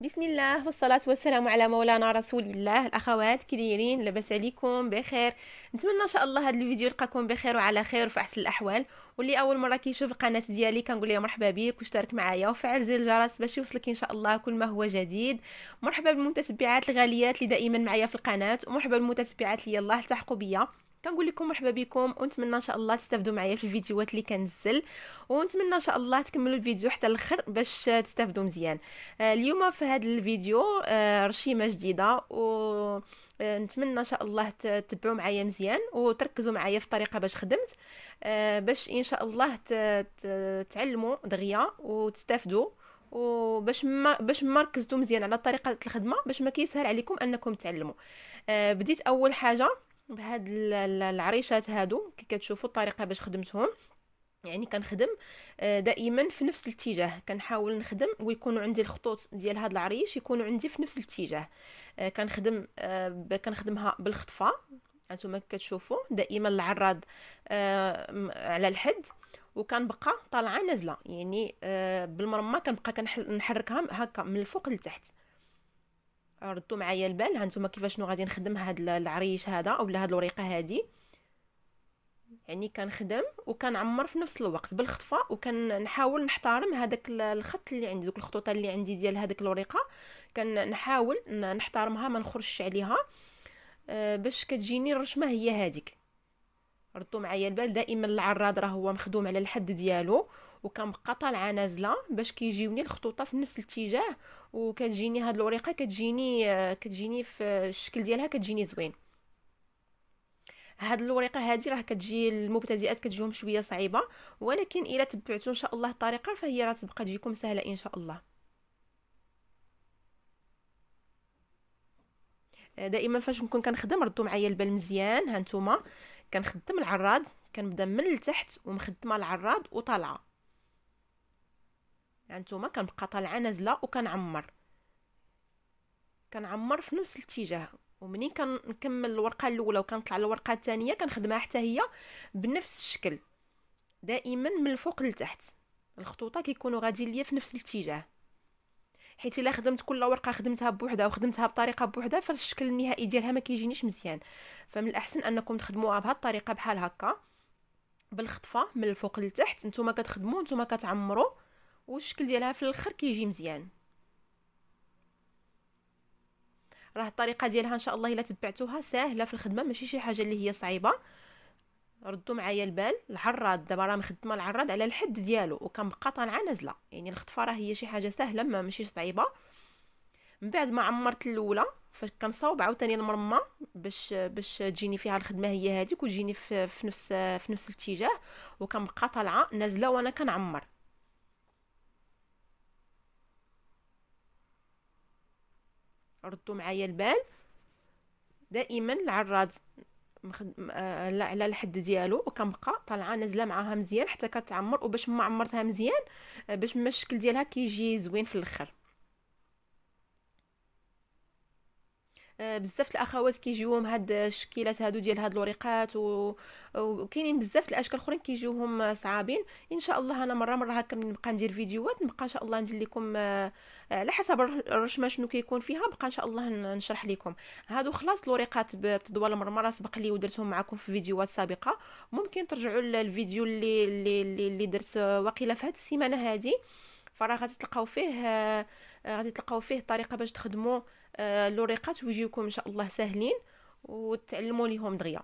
بسم الله والصلاة والسلام على مولانا رسول الله الأخوات كديرين لبس لاباس عليكم بخير نتمنى إن شاء الله هذا الفيديو يلقاكم بخير وعلى خير وفي أحسن الأحوال واللي أول مرة كيشوف القناة ديالي كنقول ليه مرحبا بك واشترك معايا وفعل زر الجرس باش يوصلك إن شاء الله كل ما هو جديد مرحبا بالمتتبعات الغاليات اللي دائما معايا في القناة ومرحبا بالمتتبعات اللي يلاه التحقوا بيا كنقول لكم مرحبا بكم ونتمنى ان شاء الله تستافدوا معايا في الفيديوهات اللي كنزل ونتمنى ان شاء الله تكملوا الفيديو حتى الاخر باش تستافدوا مزيان آه، اليوم في هذا الفيديو آه، رشيمه جديده و آه، نتمنى ان شاء الله تتبعوا معايا مزيان وتركزوا معايا في الطريقه باش خدمت باش ان شاء الله تعلموا دغيا وتستافدوا وباش ما باش ما ركزتوا مزيان على طريقه الخدمه باش ما كيسهل عليكم انكم تعلموا بديت اول حاجه بهاد العريشات هادو كي كتشوفوا الطريقه باش خدمتهم يعني كنخدم آه، دائما في نفس الاتجاه كنحاول نخدم ويكونوا عندي الخطوط ديال هاد العريش يكونوا عندي في نفس الاتجاه آه، كنخدم آه، كنخدمها بالخطفه انتما كتشوفوا دائما العراض على الحد وكنبقى طالعه نازله يعني بالمرمى كنبقى كنحركها هكا من الفوق لتحت ردوا معايا البال هانتوما كيفاش شنو غادي نخدم هاد العريش هذا اولا هاد الوريقه هادي يعني كنخدم وكنعمر في نفس الوقت بالخطفه وكنحاول نحترم هذاك الخط اللي عندي دوك الخطوطه اللي عندي ديال هذاك الوريقه كنحاول نحترمها ما نخرجش عليها آه، باش كتجيني الرشمه هي هذيك ردوا معايا البال دائما العراض راه هو مخدوم على الحد ديالو وكنبقى طالعه نازله باش كيجيوني الخطوطه في نفس الاتجاه وكتجيني هاد الوريقه كتجيني كتجيني في الشكل ديالها كتجيني زوين هاد الوريقه هادي راه كتجي المبتدئات كتجيهم شويه صعيبه ولكن الا تبعتوا ان شاء الله الطريقه فهي راه تبقى تجيكم سهله ان شاء الله دائما فاش نكون كنخدم ردوا معايا البال مزيان هانتوما كنخدم العراض كنبدا من التحت ومخدمه العراض وطالعه يعني كنبقى طالعه نازله وكنعمر كنعمر في نفس الاتجاه ومنين كنكمل الورقه الاولى وكنطلع الورقه الثانيه كنخدمها حتى هي بنفس الشكل دائما من الفوق لتحت الخطوطه كيكونوا غاديين ليا في نفس الاتجاه حيت الا خدمت كل ورقه خدمتها بوحدها وخدمتها بطريقه بوحدها فالشكل النهائي ديالها ما كيجينيش مزيان فمن الاحسن انكم تخدموها بهذه الطريقه بحال هكا بالخطفه من الفوق لتحت نتوما كتخدموا نتوما كتعمروا والشكل ديالها في الاخر كيجي مزيان راه الطريقه ديالها ان شاء الله الا تبعتوها ساهله في الخدمه ماشي شي حاجه اللي هي صعيبه ردوا معايا البال العراض دابا راه مخدمه العراض على الحد ديالو وكنبقى طالعه نازله يعني الخطفه راه هي شي حاجه سهله ما ماشي صعيبه من بعد ما عمرت الاولى فاش كنصاوب عاوتاني المرمه باش باش تجيني فيها الخدمه هي هذيك وتجيني في, في نفس في نفس الاتجاه وكنبقى طالعه نازله وانا كنعمر ردوا معايا البال دائما العراض على آه، الحد ديالو وكنبقى طالعه نازله معاها مزيان حتى كتعمر وباش ما عمرتها مزيان آه، باش ما الشكل ديالها كيجي زوين في الاخر آه، بزاف الاخوات كيجيوهم هاد الشكيلات هادو ديال هاد لوريقات و... وكاينين بزاف الاشكال اخرين كيجيوهم صعابين ان شاء الله انا مره مره هكا نبقى ندير فيديوهات نبقى ان شاء الله ندير لكم آه، على حسب الرشمه شنو كيكون فيها بقى ان شاء الله نشرح لكم هادو خلاص لوريقات بتضوى المرمره سبق لي ودرتهم معكم في فيديوهات سابقه ممكن ترجعوا للفيديو اللي اللي اللي درت واقيلا في هاد السيمانه هادي فراه غادي تلقاو فيه آه، غادي تلقاو فيه طريقه باش تخدموا اللوريقات آه، ويجيوكم ان شاء الله ساهلين وتعلموا ليهم دغيا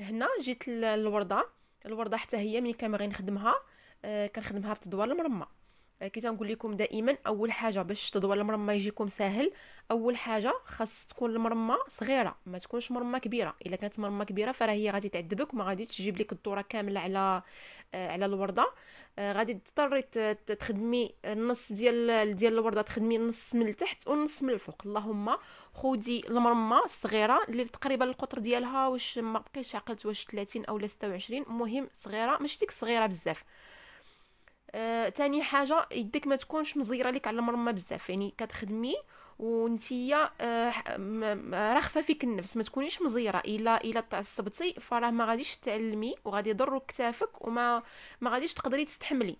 هنا جيت للورده الورده حتى هي ملي كنبغي نخدمها آه كنخدمها بتدوار المرمى آه، كي تنقول لكم دائما اول حاجه باش تدوار المرمى يجيكم ساهل اول حاجه خاص تكون المرمى صغيره ما تكونش مرمى كبيره الا كانت مرمى كبيره فراه هي غادي تعذبك وما غاديش تجيب لك الدوره كامله على آه، على الورده آه، غادي تضطري تخدمي النص ديال ديال الورده تخدمي النص من التحت والنص من الفوق اللهم خودي المرمه الصغيره اللي تقريبا القطر ديالها واش ما بقيتش عقلت واش 30 اولا 26 المهم صغيره ماشي ديك صغيره بزاف آه، تاني حاجه يدك ما تكونش مزيره لك على المرمه بزاف يعني كتخدمي وانتيا آه، راخفه فيك النفس ما تكونيش مزيره الا الا تعصبتي فراه ما غاديش تعلمي وغادي يضر كتافك وما ما غاديش تقدري تستحملي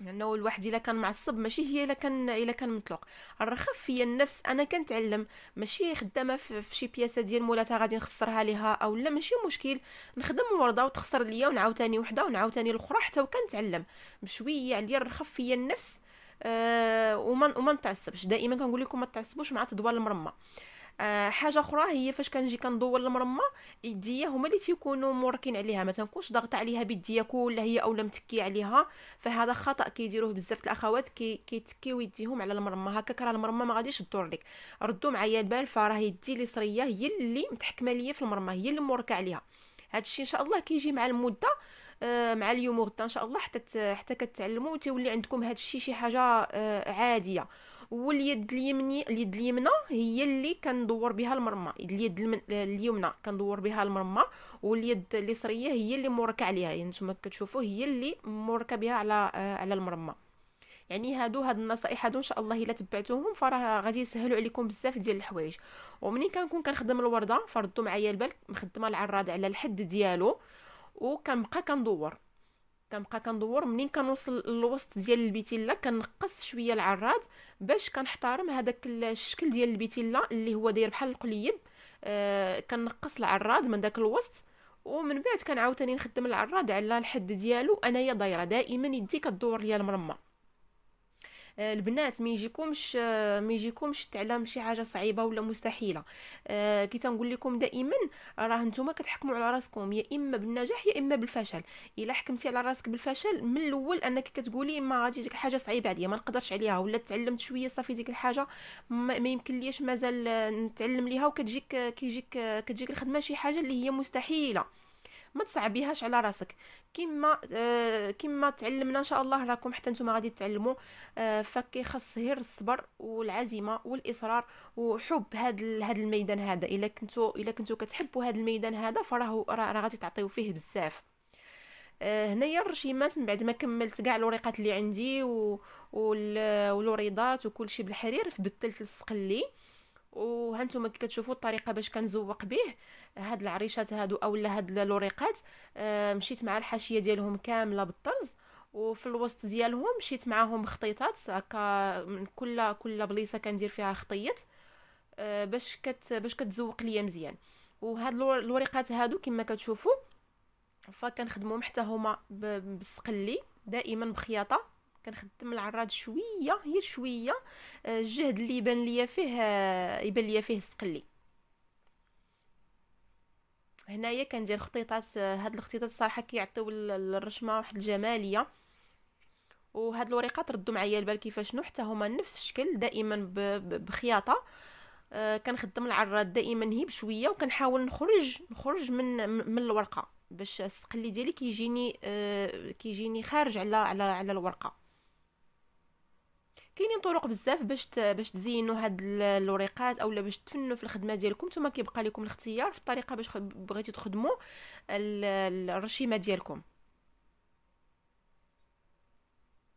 لانه يعني الواحد الا كان معصب ماشي هي الا كان الا كان مطلق الرخف هي النفس انا كنتعلم ماشي خدامه في شي بياسه ديال مولاتها غادي نخسرها ليها او لا ماشي مشكل نخدم ورده وتخسر ليا ونعاوتاني وحده ونعاوتاني الاخرى حتى وكنتعلم بشويه عليا الرخف هي النفس آه وما وما نتعصبش دائما كنقول لكم ما تعصبوش مع تضوال المرمى آه حاجه اخرى هي فاش كنجي كندور المرمى يديا هما اللي تيكونوا موركين عليها ما تنكونش ضاغطه عليها بيديا كل هي اولا متكي عليها فهذا خطا كيديروه بزاف الاخوات كي كيتكيو يديهم على المرمى هكاك راه المرمى ما غاديش تدور لك ردوا معايا البال فراه يدي صريه هي اللي متحكمه ليا في المرمى هي اللي موركه عليها هادشي ان شاء الله كيجي مع المده آه، مع اليوم وغدا ان شاء الله حتى حتى كتعلموا وتولي عندكم هذا الشيء شي حاجه آه، عاديه واليد اليمني اليد اليمنى هي اللي كندور بها المرمى اليد اليمنى كندور بها المرمى واليد اليسريه هي اللي موركه عليها يعني نتوما كتشوفوا هي اللي موركه بها على آه، على المرمى يعني هادو هاد النصائح هادو ان شاء الله الا تبعتوهم فراه غادي يسهلوا عليكم بزاف ديال الحوايج ومنين كنكون كنخدم الورده فرضوا معايا البال مخدمه العراض على الحد ديالو وكنبقى كندور كنبقى كندور منين كنوصل للوسط ديال البيتيلا كنقص شويه العراد باش كنحترم هذاك الشكل ديال البيتيلا اللي هو داير بحال القليب آه كنقص العراد من داك الوسط ومن بعد كنعاود ثاني نخدم العراد على الحد ديالو انايا دايره دائما يدي كدور ليا المرمه آه، البنات ما يجيكمش آه، ما يجيكمش تعلم شي حاجه صعيبه ولا مستحيله آه، كي تنقول لكم دائما راه نتوما كتحكموا على راسكم يا اما بالنجاح يا اما بالفشل الا حكمتي على راسك بالفشل من الاول انك كتقولي ما غادي ديك الحاجه صعيبه عليا ما نقدرش عليها ولا تعلمت شويه صافي ديك الحاجه ما يمكن مازال نتعلم ليها وكتجيك كيجيك كتجيك الخدمه شي حاجه اللي هي مستحيله ما تصعبيهاش على راسك كما آه كما تعلمنا ان شاء الله راكم حتى نتوما غادي تعلموا آه خص غير الصبر والعزيمه والاصرار وحب هاد هاد الميدان هذا الا كنتو الا كنتو كتحبوا هاد الميدان هذا فراه راه غادي تعطيو فيه بزاف آه، هنايا الرشيمات من بعد ما كملت كاع الوريقات اللي عندي و... والوريضات وكل شيء بالحرير فبدلت السقلي وهانتوما كي كتشوفوا الطريقه باش كنزوق به هاد العريشات هادو اولا هاد اللوريقات آه مشيت مع الحاشيه ديالهم كامله بالطرز وفي الوسط ديالهم مشيت معاهم خطيطات هكا من كل كل بليصه كندير فيها خطيط آه باش كت باش كتزوق ليا مزيان وهاد الوريقات هادو كما كتشوفوا فكنخدمهم حتى هما بالسقلي دائما بخياطه كنخدم العراض شويه هي شويه آه، الجهد اللي يبان ليا فيه آه، يبان ليا فيه السقلي هنايا كندير خطيطات آه، هاد الخطيطات صراحه كيعطيو للرشمه واحد الجماليه وهاد الوريقات ردوا معايا البال كيفاش نو حتى هما نفس الشكل دائما بخياطه كنخدم العراض دائما هي بشويه وكنحاول نخرج نخرج من من الورقه باش السقلي ديالي كيجيني كيجيني خارج على على على الورقه كاينين طرق بزاف باش باش تزينوا هاد الوريقات اولا باش تفنوا في الخدمه ديالكم نتوما كيبقى لكم الاختيار في الطريقه باش بغيتي تخدموا الرشيمه ديالكم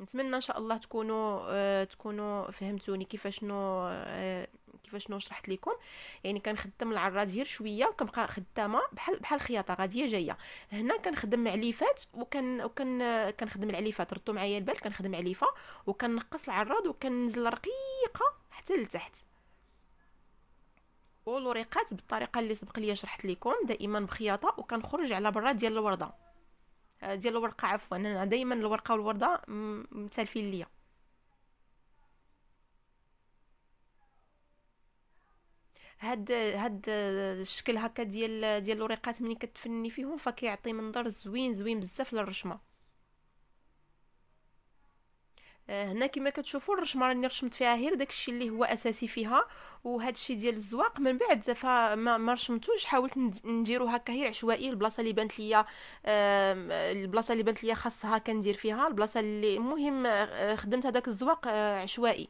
نتمنى ان شاء الله تكونوا آه، تكونوا فهمتوني كيفاش شنو آه كيفاش شنو شرحت لكم يعني كنخدم العراض غير شويه كنبقى خدامه بحال بحال خياطه غاديه جايه هنا كنخدم عليفات وكن وكن كنخدم العليفات ردوا معايا البال كنخدم عليفه وكنقص العراض وكننزل رقيقه حتى لتحت والوريقات بالطريقه اللي سبق لي شرحت لكم دائما بخياطه وكنخرج على برا ديال الورده آه، ديال الورقه عفوا انا دائما الورقه والورده متالفين ليا هاد هاد الشكل هكا ديال ديال الوريقات ملي كتفني فيهم فكيعطي منظر زوين زوين بزاف للرشمه آه، هنا كما كتشوفوا الرشمه راني رشمت فيها غير داكشي اللي هو اساسي فيها وهذا الشيء ديال الزواق من بعد زفا ما رشمتوش حاولت نديرو هكا غير عشوائي البلاصه اللي بانت ليا البلاصه اللي بانت ليا خاصها كندير فيها البلاصه اللي المهم آه، خدمت هذاك الزواق آه، عشوائي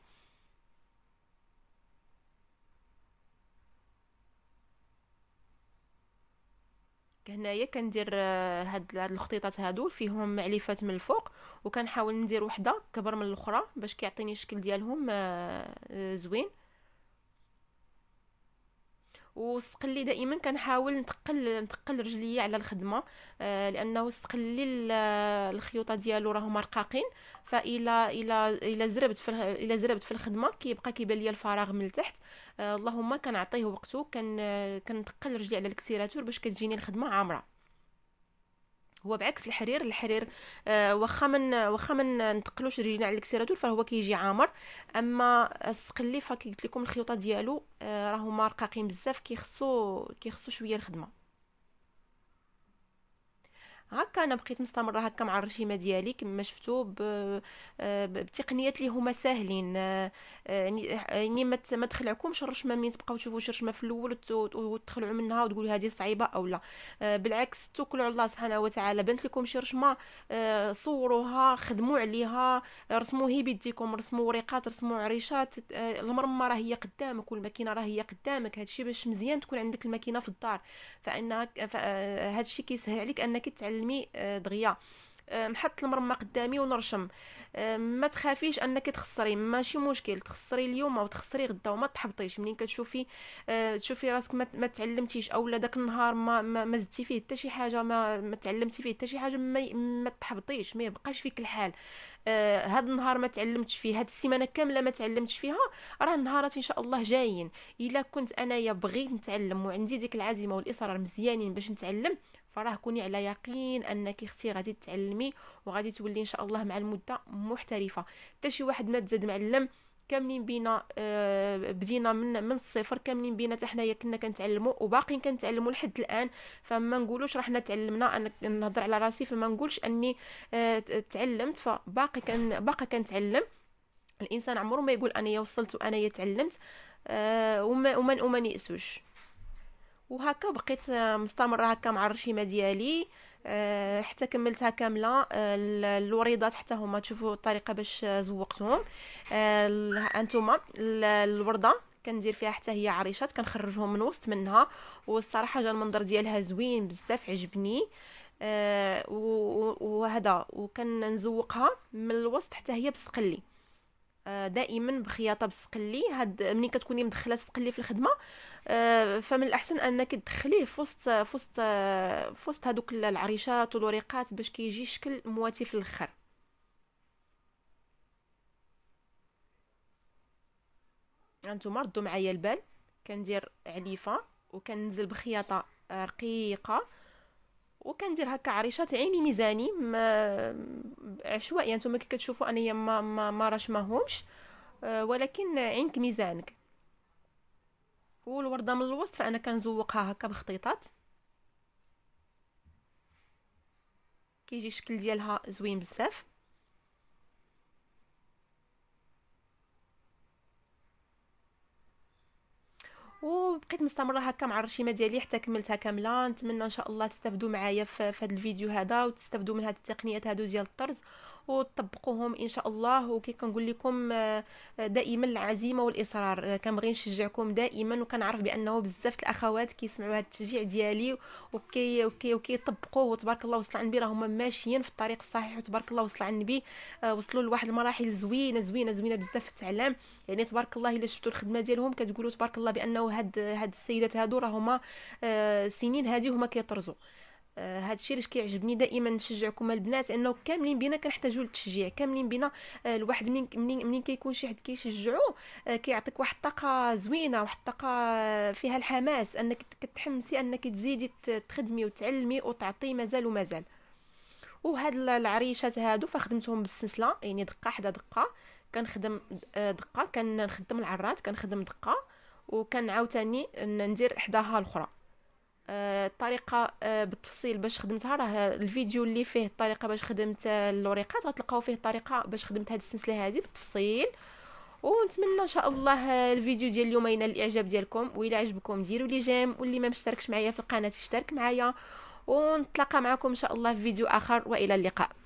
هنايا كندير آه، هاد هاد الخطيطات هادو فيهم معلفات من الفوق وكنحاول ندير وحده كبر من الاخرى باش كيعطيني الشكل ديالهم آه، آه، زوين وسقلي دائما كنحاول نتقل نتقل رجليا على الخدمه آه، لانه سقلي الخيوطه ديالو راهما رقاقين فالا الا الا زربت في الا زربت في الخدمه كيبقى كيبان ليا الفراغ من التحت آه، اللهم كنعطيه وقته كن كنتقل رجلي على الكسيراتور باش كتجيني الخدمه عامره هو بعكس الحرير الحرير آه واخا من واخا من نتقلوش رجلينا على الاكسيراتور فهو كيجي عامر اما السقلي قلت لكم الخيوطه ديالو آه راهما رقاقين بزاف كيخصو كيخصو شويه الخدمه هكا انا بقيت مستمره هكا مع الرشيمه ديالي كما شفتوا آه، بتقنيات اللي هما ساهلين آه، آه، يعني ما تخلعكمش الرشمه منين تبقاو تشوفوا شي رشمه في الاول وتخلعوا منها وتقولوا هذه صعيبه او لا بالعكس توكلوا على الله سبحانه وتعالى بنت لكم شي رشمه صوروها خدموا عليها رسموا هي بيديكم رسموا ورقات رسموا عريشات المرمه راه هي قدامك والماكينه راه هي قدامك هادشي باش مزيان تكون عندك الماكينه في الدار فان هادشي كيسهل عليك انك تعلم الماء آه، دغيا آه، نحط المرمى قدامي ونرشم آه، ما تخافيش انك تخسري ماشي مشكل تخسري اليوم او تخسري غدا وما تحبطيش منين كتشوفي تشوفي راسك ما تعلمتيش اولا داك النهار ما ما زدتي فيه حتى شي حاجه ما ما تعلمتي فيه حتى شي حاجه ما, ما تحبطيش ما يبقاش فيك الحال هاد النهار ما تعلمتش فيه هاد السيمانه كامله ما تعلمتش فيها راه النهارات ان شاء الله جايين الا كنت انايا بغيت نتعلم وعندي ديك العزيمه والاصرار مزيانين باش نتعلم فراه كوني على يقين انك اختي غادي تعلمي وغادي تولي ان شاء الله مع المده محترفه حتى شي واحد ما تزاد معلم كاملين بينا آه، بدينا من من الصفر كاملين بينا حتى حنايا كنا كنتعلموا وباقيين كنتعلموا لحد الان فما نقولوش رحنا تعلمنا انا نهضر على راسي فما نقولش اني آه، تعلمت فباقي كان باقي كنتعلم الانسان عمره ما يقول انا وصلت وانا تعلمت آه، وما وما, وما نيأسوش وهكا بقيت آه، مستمره هكا مع الرشيمه ديالي أه حتى كملتها كامله آه، الوريضات حتى هما تشوفوا الطريقه باش آه، زوقتهم انتم الورده كندير فيها حتى هي عريشات كنخرجهم من وسط منها والصراحه جا المنظر ديالها زوين بزاف عجبني أه وهذا وكنزوقها من الوسط حتى هي بسقلي آه، دائما بخياطه بسقلي هاد ملي كتكوني مدخله السقلي في الخدمه آه، فمن الاحسن انك تدخليه في وسط آه، في وسط في وسط هذوك العريشات والوريقات باش كيجي كي شكل مواتي في الاخر هانتوما ردوا معايا البال كندير عليفه وكننزل بخياطه رقيقه وكندير هكا عريشات عيني ميزاني ما عشوائيا نتوما كي كتشوفوا انايا ما ما, ما راش ماهمش آه، ولكن عينك ميزانك والورده من الوسط فانا كنزوقها هكا بخطيطات كيجي الشكل ديالها زوين بزاف وبقيت مستمره هكا مع الرشيمه ديالي حتى كملتها كامله نتمنى ان شاء الله تستافدوا معايا في هذا الفيديو هذا وتستافدوا من هذه التقنيات هادو ديال الطرز وتطبقوهم ان شاء الله وكي كنقول لكم آه، آه، دائما العزيمه والاصرار آه، كنبغي نشجعكم دائما وكنعرف بانه بزاف الاخوات كيسمعوا هذا التشجيع ديالي وكي وكي طبقوه وتبارك الله وصل على النبي راهما ماشيين في الطريق الصحيح وتبارك الله وصل على النبي وصلوا لواحد المراحل زوينه زوينه زوينه بزاف في التعلم يعني تبارك الله الا شفتوا الخدمه ديالهم كتقولوا تبارك الله بانه هاد هاد السيدات هادو راهما سنين هادي هما كيطرزوا آه، هذا الشيء اللي كيعجبني دائما نشجعكم البنات انه كاملين بينا كنحتاجوا للتشجيع كاملين بينا آه، الواحد منين منين منين كيكون شي حد كيشجعو آه، كيعطيك واحد الطاقه زوينه واحد الطاقه فيها الحماس انك كتحمسي انك تزيدي تخدمي وتعلمي وتعطي مازال ومازال وهاد العريشات هادو فخدمتهم بالسلسله يعني دقه حدا دقه كنخدم دقه كنخدم العرات كنخدم دقه وكنعاوتاني ندير حداها الاخرى الطريقه آه، آه، بالتفصيل باش خدمتها راه الفيديو اللي فيه الطريقه باش خدمت اللوريقات غتلقاو فيه الطريقه باش خدمت هذه السلسله هذه بالتفصيل ونتمنى ان شاء الله الفيديو ديال اليوم ينال الاعجاب ديالكم والا عجبكم ديروا لي جيم واللي ما مشتركش معايا في القناه يشترك معايا ونتلاقى معكم ان شاء الله في فيديو اخر والى اللقاء